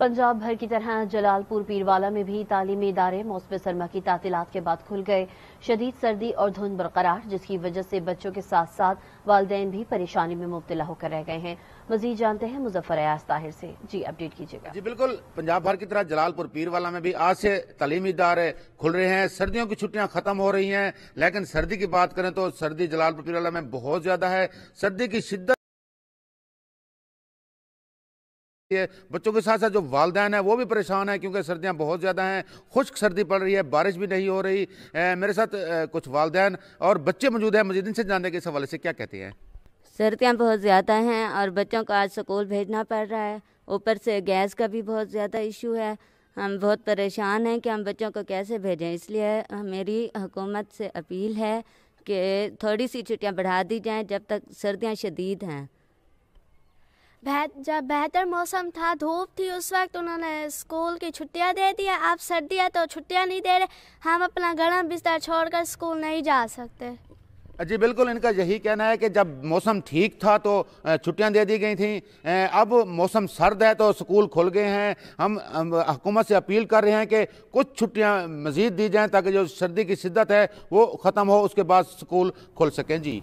पंजाब भर की तरह जलालपुर पीरवाला में भी तालीमी इदारे मौसम सरमा की तातीलात के बाद खुल गए शदीद सर्दी और धुंध बरकरार जिसकी वजह से बच्चों के साथ साथ वालदे भी परेशानी में मुबतला होकर रह गए हैं मजीद जानते हैं मुजफ्फर अयाज ताहिर से जी अपडेट कीजिएगा जी बिल्कुल पंजाब भर की तरह जलालपुर पीरवाला में भी आज से तालीमी इदारे खुल रहे हैं सर्दियों की छुट्टियां खत्म हो रही है लेकिन सर्दी की बात करें तो सर्दी जलालपुर पीरवाला में बहुत ज्यादा है सर्दी की शिद्दत है बच्चों के साथ साथ जो वालदेन है वो भी परेशान है क्योंकि सर्दियाँ बहुत ज़्यादा हैं खुश्क सर्दी पड़ रही है बारिश भी नहीं हो रही ए, मेरे साथ ए, कुछ वालदेन और बच्चे मौजूद हैं मजीद इनसे जानने के इस हवाले से क्या कहते हैं सर्दियाँ बहुत ज़्यादा हैं और बच्चों को आज स्कूल भेजना पड़ रहा है ऊपर से गैस का भी बहुत ज़्यादा इशू है हम बहुत परेशान हैं कि हम बच्चों को कैसे भेजें इसलिए मेरी हुकूमत से अपील है कि थोड़ी सी छुट्टियाँ बढ़ा दी जाएँ जब तक सर्दियाँ शदीद हैं जब बेहतर मौसम था धूप थी उस वक्त उन्होंने स्कूल की छुट्टियां दे दिया आप सर्दी है तो छुट्टियां नहीं दे रहे हम अपना गर्म बिस्तर छोड़कर स्कूल नहीं जा सकते जी बिल्कुल इनका यही कहना है कि जब मौसम ठीक था तो छुट्टियां दे दी गई थी अब मौसम सर्द है तो स्कूल खुल गए हैं हम हुकूमत से अपील कर रहे हैं कि कुछ छुट्टियां मज़ीद दी जाएं ताकि जो सर्दी की शिद्दत है वो ख़त्म हो उसके बाद स्कूल खुल सकें जी